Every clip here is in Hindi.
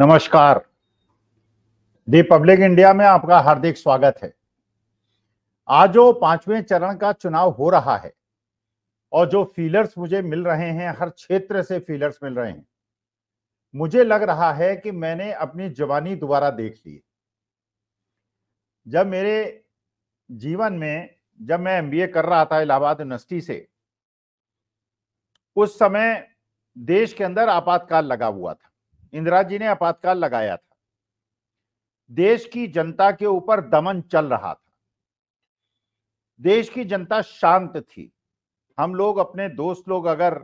नमस्कार दी पब्लिक इंडिया में आपका हार्दिक स्वागत है आज जो पांचवें चरण का चुनाव हो रहा है और जो फीलर्स मुझे मिल रहे हैं हर क्षेत्र से फीलर्स मिल रहे हैं मुझे लग रहा है कि मैंने अपनी जवानी दोबारा देख ली जब मेरे जीवन में जब मैं एमबीए कर रहा था इलाहाबाद यूनिवर्सिटी से उस समय देश के अंदर आपातकाल लगा हुआ था इंदिरा जी ने आपातकाल लगाया था देश की जनता के ऊपर दमन चल रहा था देश की जनता शांत थी हम लोग अपने दोस्त लोग अगर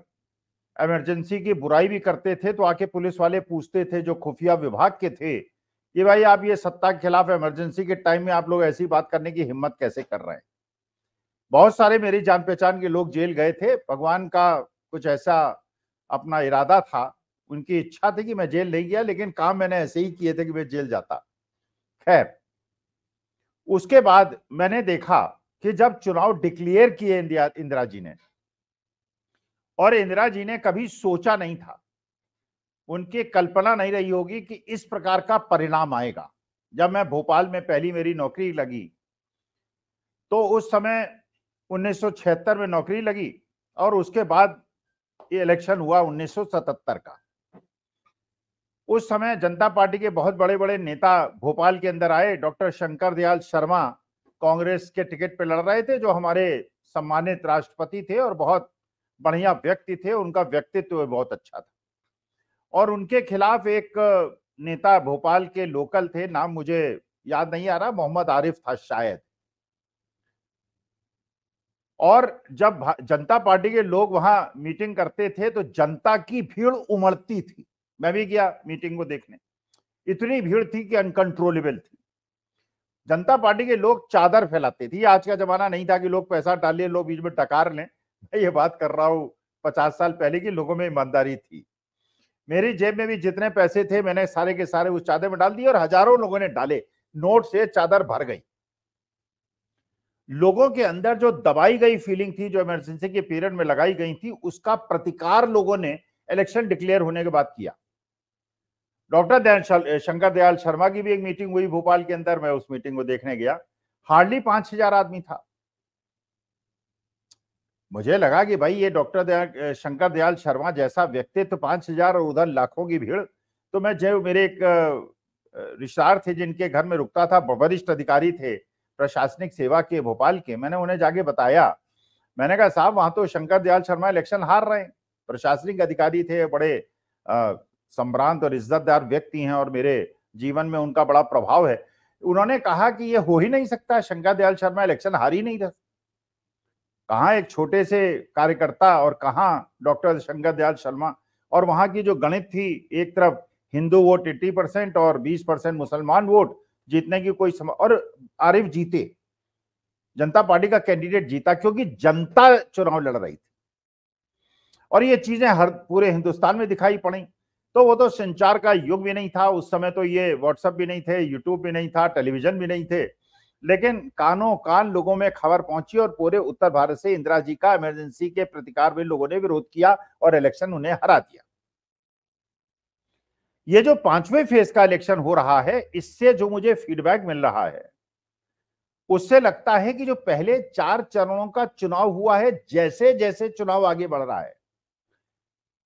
इमरजेंसी की बुराई भी करते थे तो आके पुलिस वाले पूछते थे जो खुफिया विभाग के थे कि भाई आप ये सत्ता के खिलाफ इमरजेंसी के टाइम में आप लोग ऐसी बात करने की हिम्मत कैसे कर रहे हैं बहुत सारे मेरी जान पहचान के लोग जेल गए थे भगवान का कुछ ऐसा अपना इरादा था उनकी इच्छा थी कि मैं जेल नहीं गया लेकिन काम मैंने ऐसे ही किए थे कि मैं जेल जाता खैर उसके बाद मैंने देखा कि जब चुनाव डिक्लेयर किए इंदिरा इंदिरा जी ने और इंदिरा जी ने कभी सोचा नहीं था उनकी कल्पना नहीं रही होगी कि इस प्रकार का परिणाम आएगा जब मैं भोपाल में पहली मेरी नौकरी लगी तो उस समय 1976 में नौकरी लगी और उसके बाद ये इलेक्शन हुआ 1977 का उस समय जनता पार्टी के बहुत बड़े बड़े नेता भोपाल के अंदर आए डॉक्टर शंकर दयाल शर्मा कांग्रेस के टिकट पर लड़ रहे थे जो हमारे सम्मानित राष्ट्रपति थे और बहुत बढ़िया व्यक्ति थे उनका व्यक्तित्व बहुत अच्छा था और उनके खिलाफ एक नेता भोपाल के लोकल थे नाम मुझे याद नहीं आ रहा मोहम्मद आरिफ था शायद और जब जनता पार्टी के लोग वहां मीटिंग करते थे तो जनता की भीड़ उमड़ती थी मैं भी गया मीटिंग को देखने इतनी भीड़ थी कि अनकंट्रोलेबल थी जनता पार्टी के लोग चादर फैलाते थे आज का जमाना नहीं था कि लोग पैसा डालिए लोग बीच में टकार लें मैं ये बात कर रहा हूँ पचास साल पहले की लोगों में ईमानदारी थी मेरी जेब में भी जितने पैसे थे मैंने सारे के सारे उस चादर में डाल दिए और हजारों लोगों ने डाले नोट से चादर भर गई लोगों के अंदर जो दबाई गई फीलिंग थी जो इमरजेंसी के पीरियड में लगाई गई थी उसका प्रतिकार लोगों ने इलेक्शन डिक्लेयर होने के बाद किया डॉक्टर शंकर दयाल शर्मा की भी एक मीटिंग हुई भोपाल के अंदर मैं उस मीटिंग को देखने गया हार्डली पांच हजार आदमी था मुझे लगा कि भाई ये डॉक्टर दया, शंकर दयाल शर्मा जैसा व्यक्तित्व पांच हजार और उधर लाखों की भीड़ तो मैं जो मेरे एक रिश्तेदार थे जिनके घर में रुकता था वरिष्ठ अधिकारी थे प्रशासनिक सेवा के भोपाल के मैंने उन्हें जाके बताया मैंने कहा साहब वहां तो शंकर दयाल शर्मा इलेक्शन हार रहे हैं प्रशासनिक अधिकारी थे बड़े सम्भ्रांत और इज्जतदार व्यक्ति हैं और मेरे जीवन में उनका बड़ा प्रभाव है उन्होंने कहा कि यह हो ही नहीं सकता शंका दयाल शर्मा इलेक्शन हार ही नहीं रहा कहा एक छोटे से कार्यकर्ता और कहा डॉक्टर शंकर दयाल शर्मा और वहां की जो गणित थी एक तरफ हिंदू वोट एट्टी परसेंट और बीस परसेंट मुसलमान वोट जीतने की कोई सम... और आरिफ जीते जनता पार्टी का कैंडिडेट जीता क्योंकि जनता चुनाव लड़ रही थी और ये चीजें हर पूरे हिंदुस्तान में दिखाई पड़ी तो वो तो संचार का युग भी नहीं था उस समय तो ये व्हाट्सएप भी नहीं थे यूट्यूब भी नहीं था टेलीविजन भी नहीं थे लेकिन कानों कान लोगों में खबर पहुंची और पूरे उत्तर भारत से इंदिरा जी का इमरजेंसी के प्रतिकार में लोगों ने विरोध किया और इलेक्शन उन्हें हरा दिया ये जो पांचवें फेज का इलेक्शन हो रहा है इससे जो मुझे फीडबैक मिल रहा है उससे लगता है कि जो पहले चार चरणों का चुनाव हुआ है जैसे जैसे चुनाव आगे बढ़ रहा है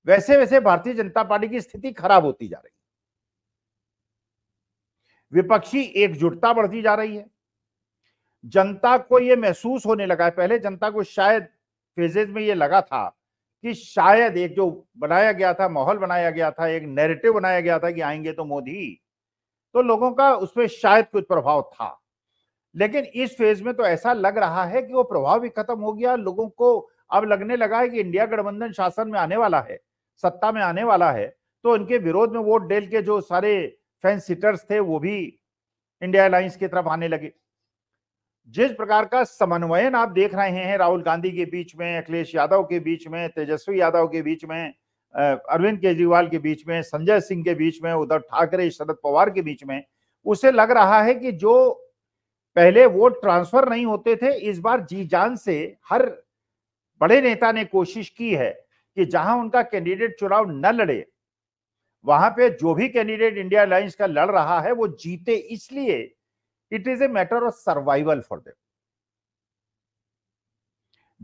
वैसे वैसे भारतीय जनता पार्टी की स्थिति खराब होती जा रही है विपक्षी एकजुटता बढ़ती जा रही है जनता को यह महसूस होने लगा है पहले जनता को शायद फेजेज में यह लगा था कि शायद एक जो बनाया गया था माहौल बनाया गया था एक नैरेटिव बनाया गया था कि आएंगे तो मोदी तो लोगों का उसमें शायद कुछ प्रभाव था लेकिन इस फेज में तो ऐसा लग रहा है कि वो प्रभाव भी खत्म हो गया लोगों को अब लगने लगा है कि इंडिया गठबंधन शासन में आने वाला है सत्ता में आने वाला है तो इनके विरोध में वोट डेल के जो सारे फैंस सीटर्स थे वो भी इंडिया अलायंस की तरफ आने लगे जिस प्रकार का समन्वयन आप देख रहे हैं राहुल गांधी के बीच में अखिलेश यादव के बीच में तेजस्वी यादव के बीच में अरविंद केजरीवाल के बीच में संजय सिंह के बीच में उद्धव ठाकरे शरद पवार के बीच में उसे लग रहा है कि जो पहले वोट ट्रांसफर नहीं होते थे इस बार जी जान से हर बड़े नेता ने कोशिश की है कि जहां उनका कैंडिडेट चुनाव न लड़े वहां पे जो भी कैंडिडेट इंडिया अलायंस का लड़ रहा है वो जीते इसलिए it is a matter of survival for them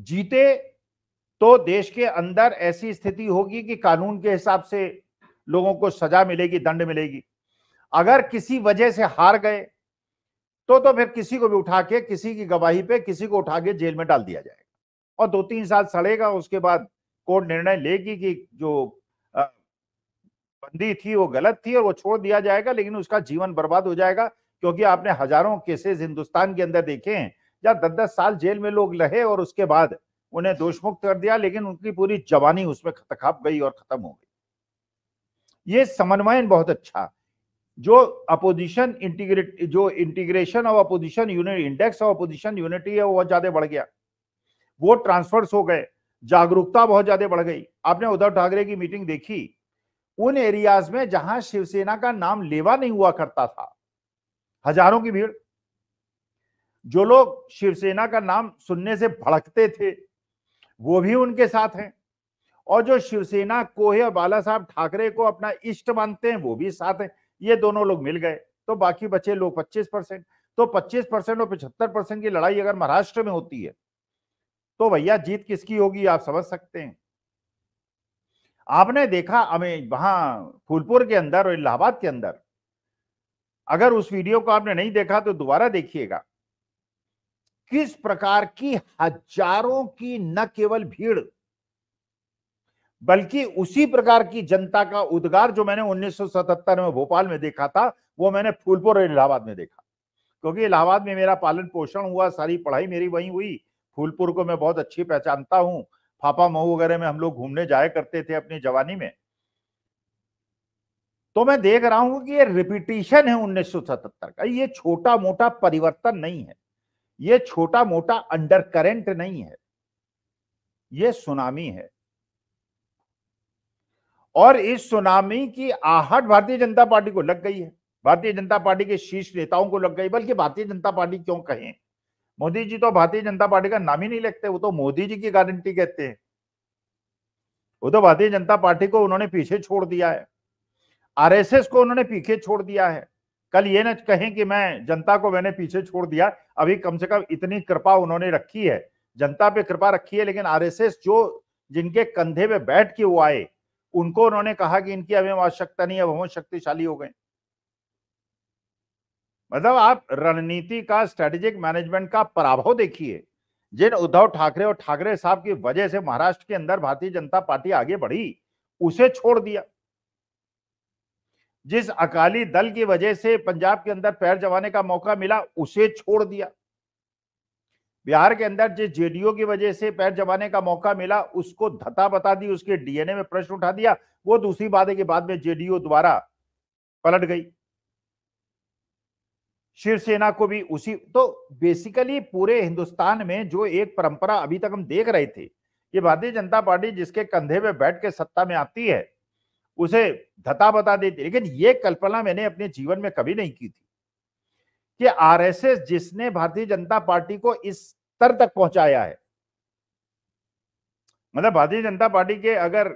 जीते तो देश के अंदर ऐसी स्थिति होगी कि कानून के हिसाब से लोगों को सजा मिलेगी दंड मिलेगी अगर किसी वजह से हार गए तो तो फिर किसी को भी उठा के किसी की गवाही पे किसी को उठा के जेल में डाल दिया जाएगा और दो तीन साल सड़ेगा उसके बाद कोर्ट निर्णय लेगी कि जो बंदी थी वो गलत थी और वो छोड़ दिया जाएगा लेकिन उसका जीवन बर्बाद हो जाएगा क्योंकि आपने हजारों केसेस हिंदुस्तान के अंदर देखे हैं जहां दस दस साल जेल में लोग रहे और उसके बाद उन्हें दोष मुक्त कर दिया लेकिन उनकी पूरी जवानी उसमें खतखाप गई और खत्म हो गई ये समन्वयन बहुत अच्छा जो अपोजिशन इंटीग्रेट जो integration of opposition unit index of opposition unity है वो बहुत ज्यादा बढ़ गया वो ट्रांसफर्स हो गए जागरूकता बहुत ज्यादा बढ़ गई आपने उद्धव ठाकरे की मीटिंग देखी उन एरियाज में जहां शिवसेना का नाम लेवा नहीं हुआ करता था हजारों की भीड़ जो लोग शिवसेना का नाम सुनने से भड़कते थे वो भी उनके साथ हैं और जो शिवसेना कोहे और बाला साहब ठाकरे को अपना इष्ट मानते हैं वो भी साथ हैं ये दोनों लोग मिल गए तो बाकी बचे लोग 25 परसेंट तो 25 परसेंट और 75 परसेंट की लड़ाई अगर महाराष्ट्र में होती है तो भैया जीत किसकी होगी आप समझ सकते हैं आपने देखा हमें वहां फूलपुर के अंदर और इलाहाबाद के अंदर अगर उस वीडियो को आपने नहीं देखा तो दोबारा देखिएगा किस प्रकार की हजारों की न केवल भीड़ बल्कि उसी प्रकार की जनता का उद्गार जो मैंने 1977 में भोपाल में देखा था वो मैंने फूलपुर और इलाहाबाद में देखा क्योंकि इलाहाबाद में मेरा पालन पोषण हुआ सारी पढ़ाई मेरी वहीं हुई फूलपुर को मैं बहुत अच्छी पहचानता हूँ फापा मऊ वगैरह में हम लोग घूमने जाया करते थे अपनी जवानी में तो मैं देख रहा हूं कि ये रिपीटिशन है उन्नीस का ये छोटा मोटा परिवर्तन नहीं है ये छोटा मोटा अंडर करेंट नहीं है ये सुनामी है और इस सुनामी की आहट भारतीय जनता पार्टी को लग गई है भारतीय जनता पार्टी के शीर्ष नेताओं को लग गई बल्कि भारतीय जनता पार्टी क्यों कहें मोदी जी तो भारतीय जनता पार्टी का नाम ही नहीं लगते वो तो मोदी जी की गारंटी कहते हैं वो तो भारतीय जनता पार्टी को उन्होंने पीछे छोड़ दिया है आरएसएस को उन्होंने पीछे छोड़ दिया है कल ये ना कहें कि मैं जनता को मैंने पीछे छोड़ दिया अभी कम से कम इतनी कृपा उन्होंने रखी है जनता पे कृपा रखी है लेकिन आरएसएस जो जिनके कंधे पे बैठ के वो आए उनको उन्होंने कहा कि इनकी अभी आवश्यकता नहीं है हम शक्तिशाली हो गए मतलब आप रणनीति का स्ट्रेटेजिक मैनेजमेंट का पराभव देखिए जिन उद्धव ठाकरे और ठाकरे साहब की वजह से महाराष्ट्र के अंदर भारतीय जनता पार्टी आगे बढ़ी उसे छोड़ दिया जिस अकाली दल की वजह से पंजाब के अंदर पैर जमाने का मौका मिला उसे छोड़ दिया बिहार के अंदर जिस जेडीयू की वजह से पैर जमाने का मौका मिला उसको धता बता दी उसके डीएनए में प्रश्न उठा दिया वो दूसरी बात है कि बाद में जेडीयू द्वारा पलट गई शिवसेना को भी उसी तो बेसिकली पूरे हिंदुस्तान में जो एक परंपरा अभी तक हम देख रहे थे ये भारतीय जनता पार्टी जिसके कंधे पे बैठ के सत्ता में आती है उसे धता बता देती लेकिन ये कल्पना मैंने अपने जीवन में कभी नहीं की थी कि आरएसएस जिसने भारतीय जनता पार्टी को इस स्तर तक पहुंचाया है मतलब भारतीय जनता पार्टी के अगर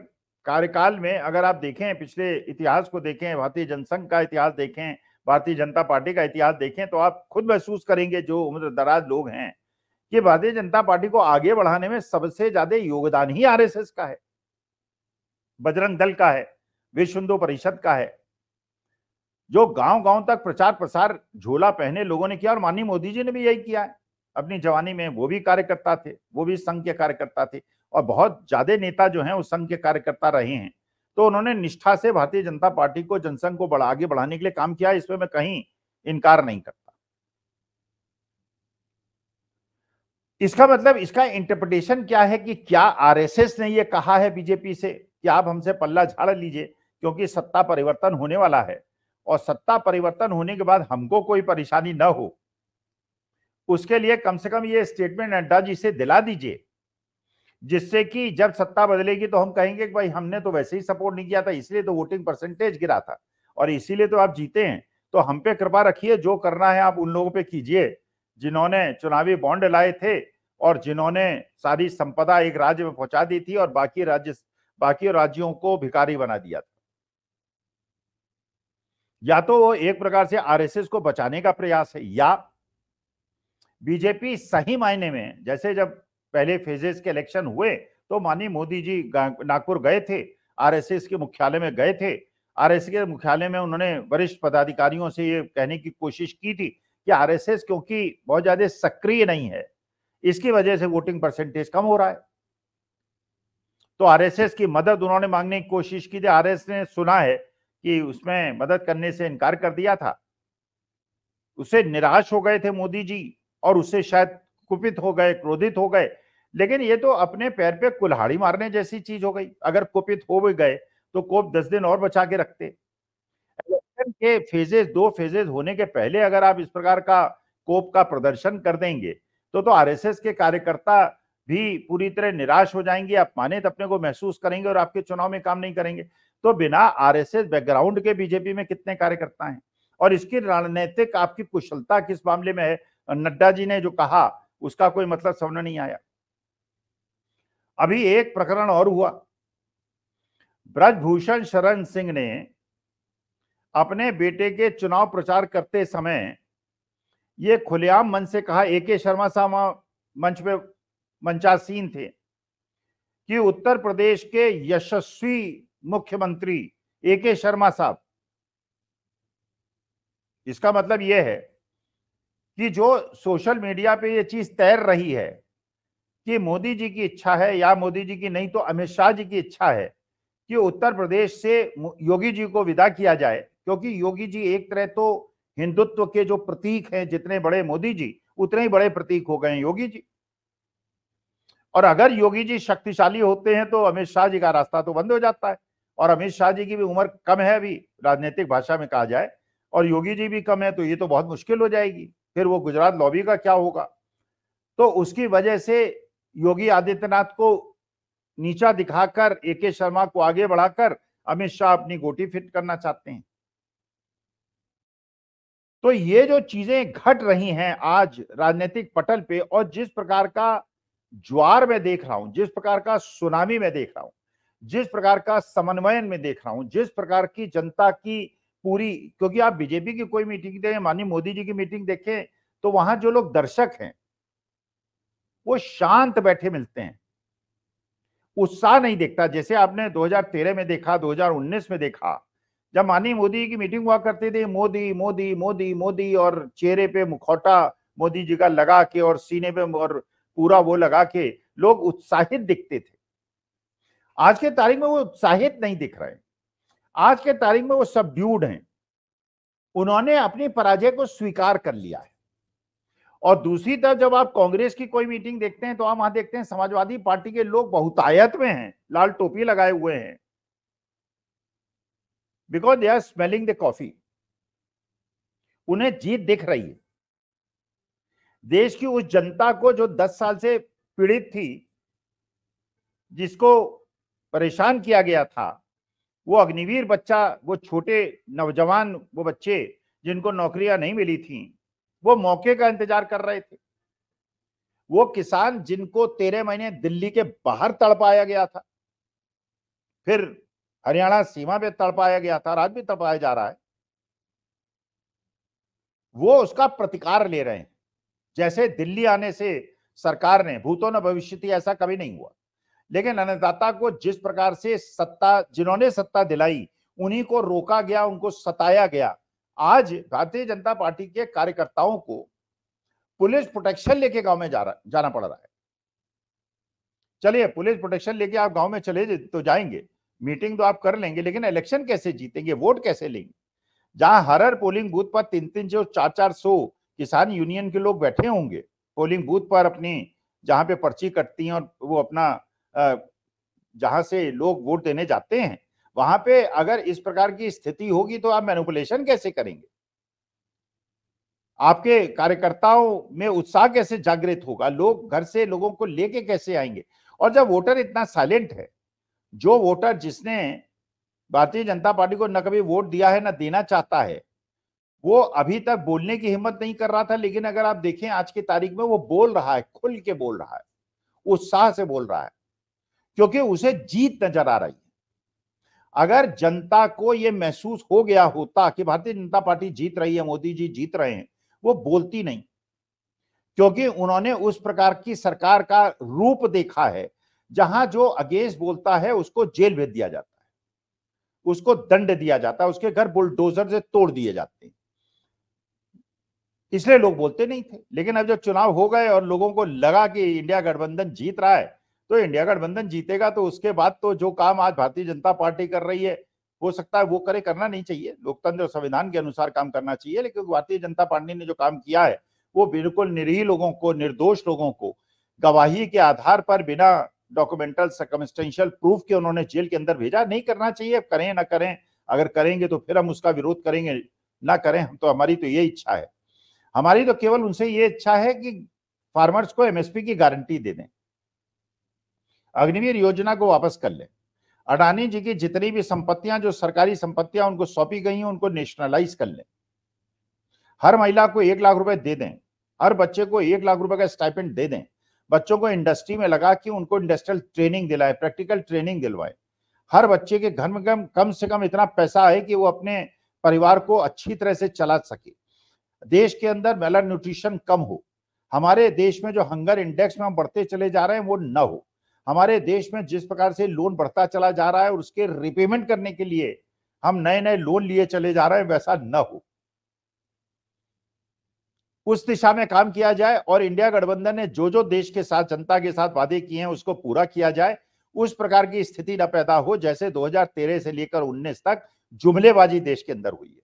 कार्यकाल में अगर आप देखें पिछले इतिहास को देखें भारतीय जनसंघ का इतिहास देखें भारतीय जनता पार्टी का इतिहास देखें तो आप खुद महसूस करेंगे जो उम्र दराज लोग हैं कि भारतीय जनता पार्टी को आगे बढ़ाने में सबसे ज्यादा योगदान ही आर का है बजरंग दल का है विश्व हिंदू परिषद का है जो गांव गांव तक प्रचार प्रसार झोला पहने लोगों ने किया और माननीय मोदी जी ने भी यही किया है अपनी जवानी में वो भी कार्यकर्ता थे वो भी संघ के कार्यकर्ता थे और बहुत ज्यादा नेता जो हैं वो संघ के कार्यकर्ता रहे हैं तो उन्होंने निष्ठा से भारतीय जनता पार्टी को जनसंघ को बड़ा आगे बढ़ाने के लिए काम किया इसमें मैं कहीं इनकार नहीं करता इसका मतलब इसका इंटरप्रिटेशन क्या है कि क्या आरएसएस ने यह कहा है बीजेपी से कि आप हमसे पल्ला झाड़ लीजिए क्योंकि सत्ता परिवर्तन होने वाला है और सत्ता परिवर्तन होने के बाद हमको कोई परेशानी न हो उसके लिए कम से कम ये स्टेटमेंट नड्डा जी से दिला दीजिए जिससे कि जब सत्ता बदलेगी तो हम कहेंगे कि भाई हमने तो वैसे ही सपोर्ट नहीं किया था इसलिए तो वोटिंग परसेंटेज गिरा था और इसीलिए तो आप जीते हैं तो हम पे कृपा रखिए जो करना है आप उन लोगों पे कीजिए जिन्होंने चुनावी बॉन्ड लाए थे और जिन्होंने सारी संपदा एक राज्य में पहुंचा दी थी और बाकी राज्य बाकी राज्यों को भिकारी बना दिया था या तो वो एक प्रकार से आरएसएस को बचाने का प्रयास है या बीजेपी सही मायने में जैसे जब पहले फेजेस के इलेक्शन हुए तो माननीय मोदी जी नागपुर गए थे आरएसएस के मुख्यालय में गए थे आरएसएस के मुख्यालय में उन्होंने वरिष्ठ पदाधिकारियों से ये कहने की कोशिश की थी कि आरएसएस क्योंकि बहुत ज्यादा सक्रिय नहीं है इसकी वजह से वोटिंग परसेंटेज कम हो रहा है तो आरएसएस की मदद उन्होंने मांगने की कोशिश की थी आरएस ने सुना है कि उसमें मदद करने से इनकार कर दिया था उसे निराश हो गए थे मोदी जी और उसे शायद कुपित हो गए क्रोधित हो गए लेकिन ये तो अपने पैर पे कुल्हाड़ी मारने जैसी चीज हो गई अगर कुपित हो भी गए तो कोप दस दिन और बचा के रखते के फेजेस दो फेजेस होने के पहले अगर आप इस प्रकार का कोप का प्रदर्शन कर देंगे तो तो आरएसएस के कार्यकर्ता भी पूरी तरह निराश हो जाएंगे अपमानित अपने को महसूस करेंगे और आपके चुनाव में काम नहीं करेंगे तो बिना आरएसएस बैकग्राउंड के बीजेपी में कितने कार्यकर्ता हैं और इसकी रणनीतिक आपकी कुशलता किस मामले में है नड्डा जी ने जो कहा उसका कोई मतलब समझ नहीं आया अभी एक प्रकरण और हुआ ब्रजभूषण शरण सिंह ने अपने बेटे के चुनाव प्रचार करते समय ये खुलेआम मंच से कहा ए के शर्मा साहब मंच पे मंचासीन थे कि उत्तर प्रदेश के यशस्वी मुख्यमंत्री ए के शर्मा साहब इसका मतलब यह है कि जो सोशल मीडिया पे ये चीज तैर रही है कि मोदी जी की इच्छा है या मोदी जी की नहीं तो अमित शाह जी की इच्छा है कि उत्तर प्रदेश से योगी जी को विदा किया जाए क्योंकि योगी जी एक तरह तो हिंदुत्व के जो प्रतीक हैं जितने बड़े मोदी जी उतने ही बड़े प्रतीक हो गए योगी जी और अगर योगी जी शक्तिशाली होते हैं तो अमित शाह जी का रास्ता तो बंद हो जाता है और अमित शाह जी की भी उम्र कम है अभी राजनीतिक भाषा में कहा जाए और योगी जी भी कम है तो ये तो बहुत मुश्किल हो जाएगी फिर वो गुजरात लॉबी का क्या होगा तो उसकी वजह से योगी आदित्यनाथ को नीचा दिखाकर ए के शर्मा को आगे बढ़ाकर अमित शाह अपनी गोटी फिट करना चाहते हैं तो ये जो चीजें घट रही हैं आज राजनीतिक पटल पे और जिस प्रकार का ज्वार मैं देख रहा हूं जिस प्रकार का सुनामी में देख रहा हूं जिस प्रकार का समन्वयन में देख रहा हूं जिस प्रकार की जनता की पूरी क्योंकि आप बीजेपी की कोई मीटिंग देखें माननीय मोदी जी की मीटिंग देखें तो वहां जो लोग दर्शक हैं वो शांत बैठे मिलते हैं उत्साह नहीं देखता जैसे आपने 2013 में देखा 2019 में देखा जब माननीय मोदी की मीटिंग हुआ करते थे मोदी मोदी मोदी मोदी और चेहरे पे मुखौटा मोदी जी का लगा के और सीने पे और पूरा वो लगा के लोग उत्साहित दिखते थे आज के तारीख में वो उत्साहित नहीं दिख रहे आज के तारीख में वो सब ड्यूड हैं उन्होंने अपनी पराजय को स्वीकार कर लिया है और दूसरी तरफ जब आप कांग्रेस की कोई मीटिंग देखते हैं तो आप वहां देखते हैं समाजवादी पार्टी के लोग बहुतायत में हैं लाल टोपी लगाए हुए हैं because they are smelling the coffee उन्हें जीत दिख रही है देश की उस जनता को जो 10 साल से पीड़ित थी जिसको परेशान किया गया था वो अग्निवीर बच्चा वो छोटे नौजवान वो बच्चे जिनको नौकरियां नहीं मिली थी वो मौके का इंतजार कर रहे थे वो किसान जिनको तेरह महीने दिल्ली के बाहर तड़पाया गया था फिर हरियाणा सीमा पे तड़पाया गया था आज भी तड़पाया जा रहा है वो उसका प्रतिकार ले रहे हैं जैसे दिल्ली आने से सरकार ने भूतों न भविष्य ऐसा कभी नहीं हुआ लेकिन अन्नदाता को जिस प्रकार से सत्ता जिन्होंने सत्ता दिलाई उन्हीं को रोका गया उनको सताया गया आज भारतीय जनता पार्टी के कार्यकर्ताओं को पुलिस प्रोटेक्शन लेके गांव में जा रहा जाना पड़ रहा है चलिए पुलिस प्रोटेक्शन लेके आप गांव में चले तो जाएंगे मीटिंग तो आप कर लेंगे लेकिन इलेक्शन कैसे जीतेंगे वोट कैसे लेंगे जहां हर हर पोलिंग बूथ पर तीन तीन सौ चार चार सौ किसान यूनियन के लोग बैठे होंगे पोलिंग बूथ पर अपनी जहां पे पर्ची कटती है और वो अपना जहां से लोग वोट देने जाते हैं वहां पे अगर इस प्रकार की स्थिति होगी तो आप मैनुपुलेशन कैसे करेंगे आपके कार्यकर्ताओं में उत्साह कैसे जागृत होगा लोग घर से लोगों को लेके कैसे आएंगे और जब वोटर इतना साइलेंट है जो वोटर जिसने भारतीय जनता पार्टी को न कभी वोट दिया है ना देना चाहता है वो अभी तक बोलने की हिम्मत नहीं कर रहा था लेकिन अगर आप देखें आज की तारीख में वो बोल रहा है खुल के बोल रहा है उत्साह से बोल रहा है क्योंकि उसे जीत नजर आ रही है अगर जनता को यह महसूस हो गया होता कि भारतीय जनता पार्टी जीत रही है मोदी जी जीत रहे हैं वो बोलती नहीं क्योंकि उन्होंने उस प्रकार की सरकार का रूप देखा है जहां जो अगेंस्ट बोलता है उसको जेल भेज दिया जाता है उसको दंड दिया जाता है उसके घर बुलडोजर से तोड़ दिए जाते हैं इसलिए लोग बोलते नहीं थे लेकिन अब जब चुनाव हो गए और लोगों को लगा कि इंडिया गठबंधन जीत रहा है तो इंडिया गठबंधन जीतेगा तो उसके बाद तो जो काम आज भारतीय जनता पार्टी कर रही है हो सकता है वो करे करना नहीं चाहिए लोकतंत्र और संविधान के अनुसार काम करना चाहिए लेकिन भारतीय जनता पार्टी ने जो काम किया है वो बिल्कुल निरीह लोगों को निर्दोष लोगों को गवाही के आधार पर बिना डॉक्यूमेंटल सर्कमस्टेंशियल प्रूफ के उन्होंने जेल के अंदर भेजा नहीं करना चाहिए करें ना करें अगर करेंगे तो फिर हम उसका विरोध करेंगे ना करें हम तो हमारी तो ये इच्छा है हमारी तो केवल उनसे ये इच्छा है कि फार्मर्स को एमएसपी की गारंटी दे दें अग्निवीर योजना को वापस कर लें अडानी जी की जितनी भी संपत्तियां जो सरकारी संपत्तियां उनको सौंपी गई हैं उनको नेशनलाइज कर लें हर महिला को एक लाख रुपए दे दें हर बच्चे को एक लाख रुपए का स्टाइपेंट दे दें बच्चों को इंडस्ट्री में लगा कि उनको इंडस्ट्रियल ट्रेनिंग दिलाए प्रैक्टिकल ट्रेनिंग दिलवाए हर बच्चे के घर में कम कम से कम इतना पैसा आए कि वो अपने परिवार को अच्छी तरह से चला सके देश के अंदर मेला न्यूट्रिशन कम हो हमारे देश में जो हंगर इंडेक्स में हम बढ़ते चले जा रहे हैं वो न हो हमारे देश में जिस प्रकार से लोन बढ़ता चला जा रहा है और उसके रिपेमेंट करने के लिए हम नए नए लोन लिए चले जा रहे हैं वैसा न हो उस दिशा में काम किया जाए और इंडिया गठबंधन ने जो जो देश के साथ जनता के साथ वादे किए हैं उसको पूरा किया जाए उस प्रकार की स्थिति न पैदा हो जैसे 2013 से लेकर 19 तक जुमलेबाजी देश के अंदर हुई है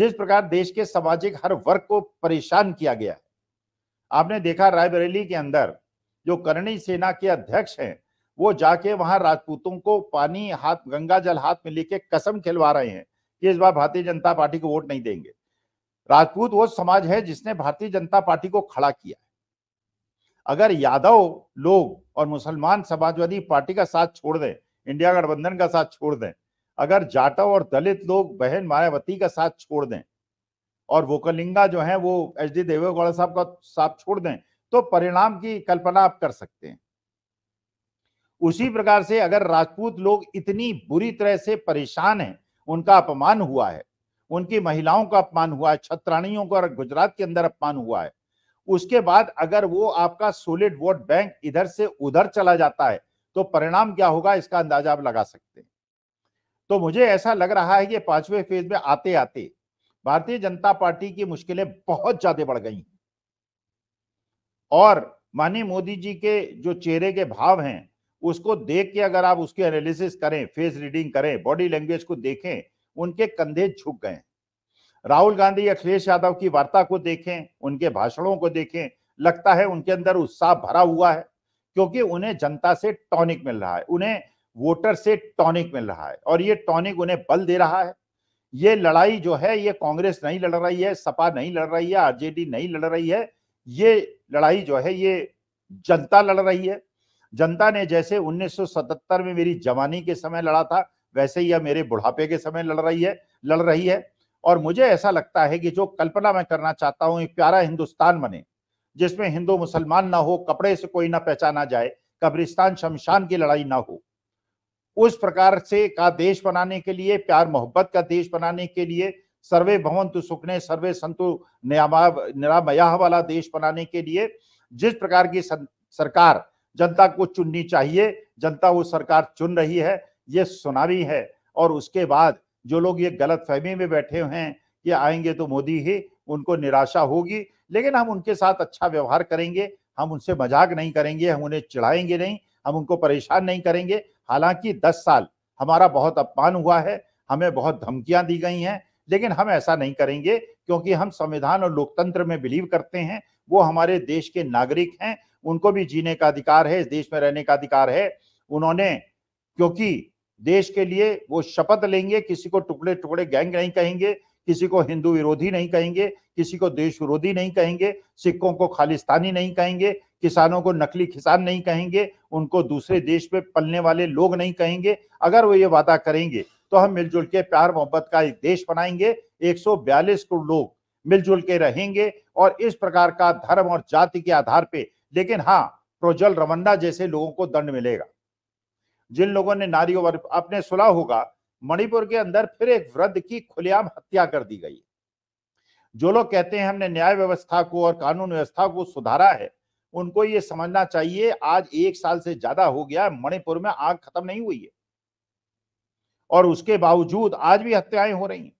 जिस प्रकार देश के सामाजिक हर वर्ग को परेशान किया गया आपने देखा रायबरेली के अंदर जो करणी सेना के अध्यक्ष हैं वो जाके वहां राजपूतों को पानी हाथ गंगा जल हाथ में लेके कसम खिलवा रहे हैं कि इस बार भारतीय जनता पार्टी को वोट नहीं देंगे राजपूत वो समाज है जिसने भारतीय जनता पार्टी को खड़ा किया अगर यादव लोग और मुसलमान समाजवादी पार्टी का साथ छोड़ दें इंडिया गठबंधन का साथ छोड़ दें अगर जाटव और दलित लोग बहन मायावती का साथ छोड़ दें और वोकलिंगा जो है वो एच डी देवेगौड़ा साहब का साथ छोड़ दें तो परिणाम की कल्पना आप कर सकते हैं उसी प्रकार से अगर राजपूत लोग इतनी बुरी तरह से परेशान हैं उनका अपमान हुआ है उनकी महिलाओं का अपमान हुआ है छत्राणियों का और गुजरात के अंदर अपमान हुआ है उसके बाद अगर वो आपका सोलिड वोट बैंक इधर से उधर चला जाता है तो परिणाम क्या होगा इसका अंदाजा आप लगा सकते हैं तो मुझे ऐसा लग रहा है कि पांचवें फेज में आते आते भारतीय जनता पार्टी की मुश्किलें बहुत ज्यादा बढ़ गई हैं और माननीय मोदी जी के जो चेहरे के भाव हैं उसको देख के अगर आप उसकी एनालिसिस करें फेस रीडिंग करें बॉडी लैंग्वेज को देखें उनके कंधे झुक गए राहुल गांधी अखिलेश यादव की वार्ता को देखें उनके भाषणों को देखें लगता है उनके अंदर उत्साह भरा हुआ है क्योंकि उन्हें जनता से टॉनिक मिल रहा है उन्हें वोटर से टॉनिक मिल रहा है और ये टॉनिक उन्हें बल दे रहा है ये लड़ाई जो है ये कांग्रेस नहीं लड़ रही है सपा नहीं लड़ रही है आरजेडी नहीं लड़ रही है ये लड़ाई जो है ये जनता लड़ रही है जनता ने जैसे 1977 में मेरी जवानी के समय लड़ा था वैसे ही यह मेरे बुढ़ापे के समय लड़ रही है लड़ रही है और मुझे ऐसा लगता है कि जो कल्पना मैं करना चाहता हूँ एक प्यारा हिंदुस्तान बने जिसमें हिंदू मुसलमान ना हो कपड़े से कोई ना पहचाना जाए कब्रिस्तान शमशान की लड़ाई ना हो उस प्रकार से का देश बनाने के लिए प्यार मोहब्बत का देश बनाने के लिए सर्वे भवंतु सुखने सर्वे संतु निरामया वाला देश बनाने के लिए जिस प्रकार की सरकार जनता को चुननी चाहिए जनता वो सरकार चुन रही है ये सुनामी है और उसके बाद जो लोग ये गलत फहमी में बैठे हुए हैं कि आएंगे तो मोदी ही उनको निराशा होगी लेकिन हम उनके साथ अच्छा व्यवहार करेंगे हम उनसे मजाक नहीं करेंगे हम उन्हें चिढ़ाएंगे नहीं हम उनको परेशान नहीं करेंगे हालांकि दस साल हमारा बहुत अपमान हुआ है हमें बहुत धमकियां दी गई हैं लेकिन हम ऐसा नहीं करेंगे क्योंकि हम संविधान और लोकतंत्र में बिलीव करते हैं वो हमारे देश के नागरिक हैं उनको भी जीने का अधिकार है इस देश में रहने का अधिकार है उन्होंने क्योंकि देश के लिए वो शपथ लेंगे किसी को टुकड़े टुकड़े गैंग नहीं कहेंगे किसी को हिंदू विरोधी नहीं कहेंगे किसी को देश विरोधी नहीं कहेंगे सिखों को खालिस्तानी नहीं कहेंगे किसानों को नकली किसान नहीं कहेंगे उनको दूसरे देश में पलने वाले लोग नहीं कहेंगे अगर वो ये वादा करेंगे तो हम मिलजुल के प्यार मोहब्बत का एक देश बनाएंगे 142 करोड़ लोग मिलजुल के रहेंगे और इस प्रकार का धर्म और जाति के आधार पे लेकिन हाँ प्रोजल रवंडा जैसे लोगों को दंड मिलेगा जिन लोगों ने नारी और अपने सुना होगा मणिपुर के अंदर फिर एक वृद्ध की खुलेआम हत्या कर दी गई जो लोग कहते हैं हमने न्याय व्यवस्था को और कानून व्यवस्था को सुधारा है उनको ये समझना चाहिए आज एक साल से ज्यादा हो गया मणिपुर में आग खत्म नहीं हुई है और उसके बावजूद आज भी हत्याएं हो रही हैं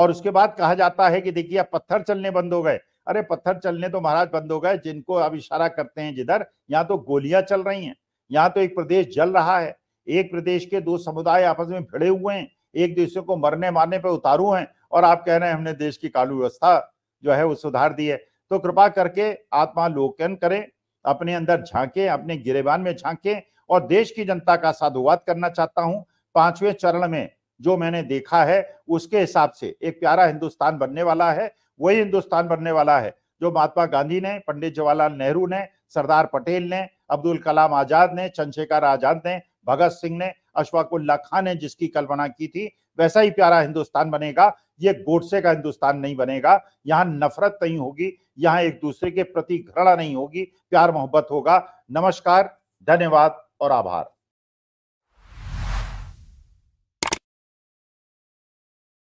और उसके बाद कहा जाता है कि देखिए अब पत्थर चलने बंद हो गए अरे पत्थर चलने तो महाराज बंद हो गए जिनको अब इशारा करते हैं जिधर यहाँ तो गोलियां चल रही हैं यहाँ तो एक प्रदेश जल रहा है एक प्रदेश के दो समुदाय आपस में भिड़े हुए हैं एक दूसरे को मरने मारने पर उतारू हैं और आप कह रहे हैं हमने देश की कालू व्यवस्था जो है वो सुधार दी है तो कृपा करके आत्मालोकन करें अपने अंदर झांके अपने गिरेबान में झांके और देश की जनता का साधुवाद करना चाहता हूं पांचवें चरण में जो मैंने देखा है उसके हिसाब से एक प्यारा हिंदुस्तान बनने वाला है वही हिंदुस्तान बनने वाला है जो महात्मा गांधी ने पंडित जवाहरलाल नेहरू ने सरदार पटेल ने अब्दुल कलाम आजाद ने चंद्रशेखर आजाद ने भगत सिंह ने उल्ला खान ने जिसकी कल्पना की थी वैसा ही प्यारा हिंदुस्तान बनेगा ये गोडसे का हिंदुस्तान नहीं बनेगा यहाँ नफरत नहीं होगी यहाँ एक दूसरे के प्रति घृणा नहीं होगी प्यार मोहब्बत होगा नमस्कार धन्यवाद और आभार